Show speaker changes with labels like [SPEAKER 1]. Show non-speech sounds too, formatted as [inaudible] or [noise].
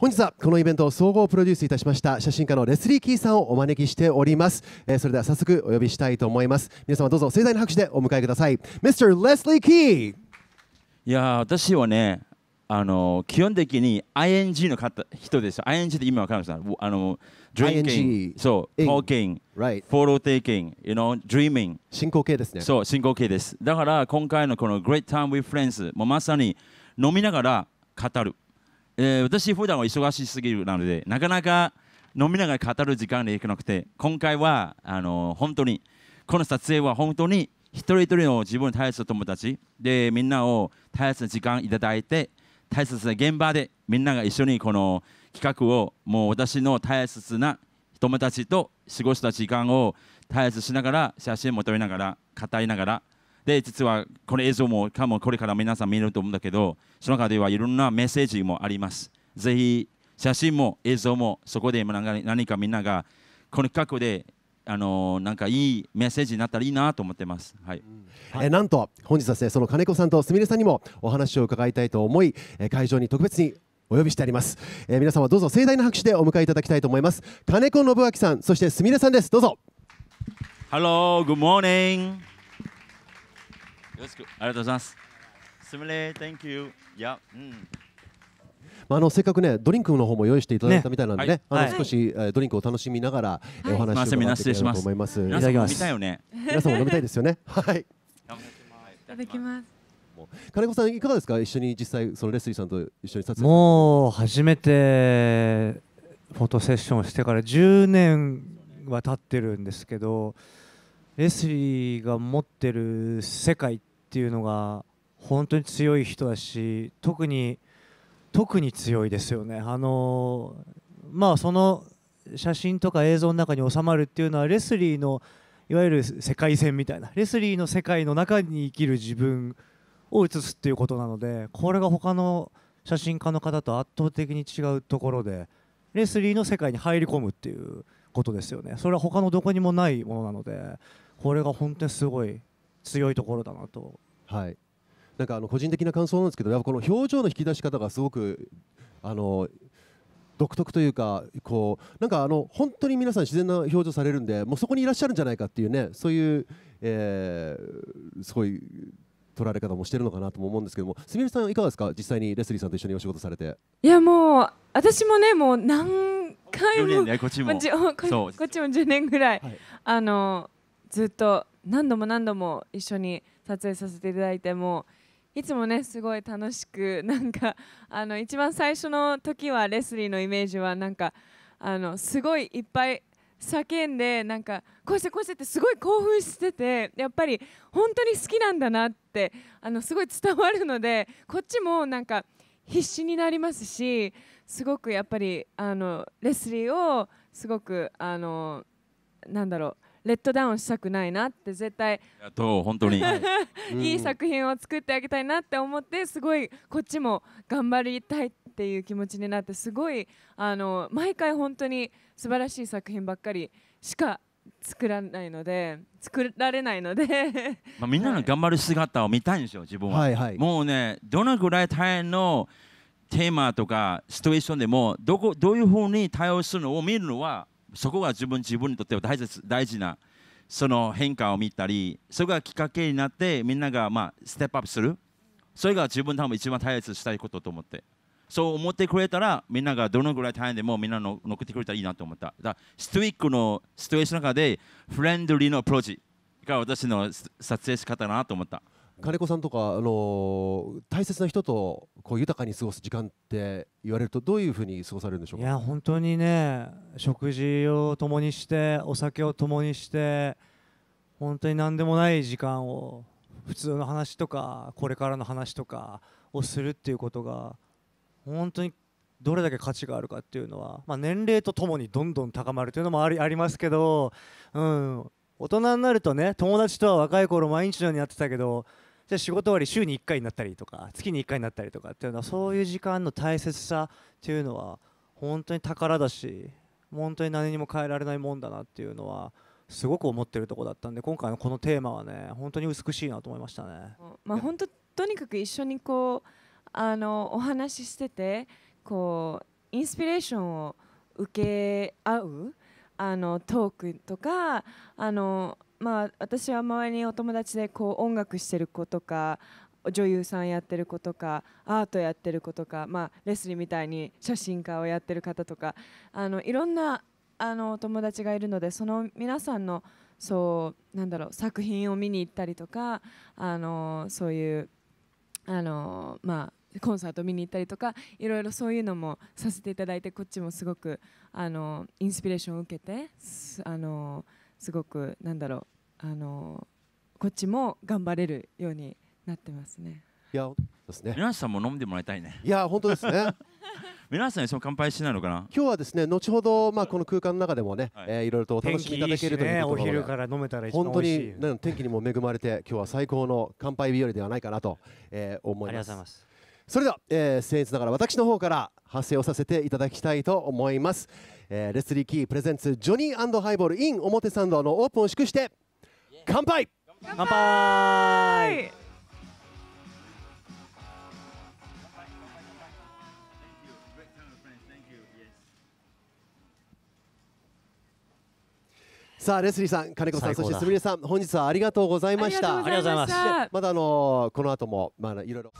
[SPEAKER 1] 本日はこのイベントを総合プロデュースいたしました写真家のレスリー・キーさんをお招きしております、えー、それでは早速お呼びしたいと思います皆様どうぞ盛大な拍手でお迎えください Mr. レスリ
[SPEAKER 2] ー・キーい
[SPEAKER 3] や私はねあの基本的に ING の方人です。ING って今わかりました。あの、drinking、そう、talking、right. follow taking、you know、dreaming。
[SPEAKER 1] 進行形ですね。そ
[SPEAKER 3] う、進行形です。だから今回のこの Great Time with Friends もまさに飲みながら語る。えー、私普段は忙しすぎるなのでなかなか飲みながら語る時間で行かなくて今回はあの本当にこの撮影は本当に一人一人の自分の大切な友達でみんなを大切な時間いただいて大切な現場でみんなが一緒にこの企画をもう私の大切な友達と過ごした時間を大切しながら写真も撮りながら語りながらで実はこの映像もかもこれから皆さん見ると思うんだけどその中ではいろんなメッセージもありますぜひ写真も映像もそこで何かみんながこの過去であのなんかいいメッセージになったらいいなと思ってます。はい。
[SPEAKER 1] はい、えなんと本日はですねその金子さんとすみれさんにもお話を伺いたいと思い、え会場に特別にお呼びしてあります。えー、皆様どうぞ盛大な拍手でお迎えいただきたいと思います。金子信明さんそしてすみれさんです。どうぞ。
[SPEAKER 3] Hello, good morning. よろしくありがとうございます。すみれ、Thank you。いや、うん。
[SPEAKER 1] まあ、あのせっかくねドリンクの方も用意していただいたみたいなんでね、ねはい、あの少し、えい、ドリンクを楽しみながら、はい、お話を伺っていきたいと思います。皆さんも飲みたいよね。皆さんも飲みたいですよね。[laughs] は
[SPEAKER 4] い。いただきます。
[SPEAKER 1] 金子さんいかがですか一緒に実際そのレスリーさんと一緒に撮影もう初
[SPEAKER 2] めてフォトセッションしてから10年は経ってるんですけどレスリーが持ってる世界っていうのが本当に強い人だし特に特に強いですよね。あのまあ、その写真とか映像の中に収まるっていうのはレスリーのいわゆる世界線みたいなレスリーの世界の中に生きる自分を写すっていうことなのでこれが他の写真家の方と圧倒的に違うところでレスリーの世界に入り込むっていうことですよねそれは他のどこにもないものなのでこれが本当にすごい強いところだなと。
[SPEAKER 1] はいなんかあの個人的な感想なんですけど、やっぱこの表情の引き出し方がすごくあの独特というかこうなんかあの本当に皆さん自然な表情されるんでもうそこにいらっしゃるんじゃないかっていうねそういう、えー、すごい取られ方もしてるのかなと思うんですけどもすみれさんいかがですか実際にレスリーさんと一緒にお仕事されて
[SPEAKER 4] いやもう私もねもう何回
[SPEAKER 1] も、ね、こっ
[SPEAKER 3] ちも、まあ、こ
[SPEAKER 4] っちも十年ぐらい、はい、あのずっと何度も何度も一緒に撮影させていただいてもいつもねすごい楽しくなんか [laughs] あの一番最初の時はレスリーのイメージはなんかあのすごいいっぱい叫んでなんかこうしてこうしてってすごい興奮しててやっぱり本当に好きなんだなって [laughs] あのすごい伝わるのでこっちもなんか必死になりますしすごくやっぱりあのレスリーをすごくあのなんだろうレッドダウンしたくないなって絶対
[SPEAKER 3] あと本当に
[SPEAKER 4] いい作品を作ってあげたいなって思ってすごいこっちも頑張りたいっていう気持ちになってすごいあの毎回本当に素晴らしい作品ばっかりしか作らないので作られないので
[SPEAKER 3] [laughs] まあみんなの頑張る姿を見たいんですよ自分は、はいはい、もうねどのぐらい大変のテーマとかシチュエーションでもどこどういうふうに対応するのを見るのはそこが自分自分にとっては大切大事なその変化を見たりそれがきっかけになってみんながまあステップアップするそれが自分多分一番大切したいことと思ってそう思ってくれたらみんながどのぐらい大変でもみんなの乗ってくれたらいいなと思っただストイックのストレーションの中でフレンドリーのアプローチが私の撮影し方だなと思った
[SPEAKER 1] 金子さんとか、あの大切な人とこう豊かに過ごす時間って言われるとどういうふうに過ごされるんでしょういや本
[SPEAKER 2] 当にね食事を共にしてお酒を共にして本当に何でもない時間を普通の話とかこれからの話とかをするっていうことが本当にどれだけ価値があるかっていうのは、まあ、年齢とともにどんどん高まるというのもありありますけど、うん、大人になるとね友達とは若い頃毎日のようにやってたけどじゃ仕事終わり週に1回になったりとか月に1回になったりとかっていうのはそういう時間の大切さっていうのは本当に宝だし本当に何にも変えられないもんだなっていうのはすごく思ってるとこだったんで今回のこのテーマはね本当に美しいなと思いましたね。
[SPEAKER 4] まあ、本当とにかく一緒にこうあのお話ししててこうインスピレーションを受け合うあのトークとかあのまあ、私は周りにお友達でこう音楽してる子とか女優さんやってる子とかアートやってる子とか、まあ、レスリーみたいに写真家をやってる方とかあのいろんなあの友達がいるのでその皆さんのそうなんだろう作品を見に行ったりとかあのそういうあの、まあ、コンサート見に行ったりとかいろいろそういうのもさせていただいてこっちもすごくあのインスピレーションを受けてあのすごくなんだろうあのこっちも頑張れるようになってますね。
[SPEAKER 3] いやですね。皆さんも飲んでもらいたいね。いや本当ですね。[laughs] 皆さんその乾杯しないのかな
[SPEAKER 1] 今日はですね後ほどまあこの空間の中でもね、はいえー、いろいろとお楽しみいただけるということで、ね、お昼か
[SPEAKER 2] ら飲めたらい。本当に
[SPEAKER 1] 天気にも恵まれて今日は最高の乾杯日和ではないかなと、えー、思います。ありがとうございます。それでは、えー、僭越ながら私の方から発声をさせていただきたいと思います。えー、レスリー・キープレゼンツジョニーハイボールイン表参道のオープンを祝して乾杯乾杯さあレスリーさん金子さんそしてすみれさん本日はありがとうございましたありがとうございますまだあのー、この後もまあいろいろ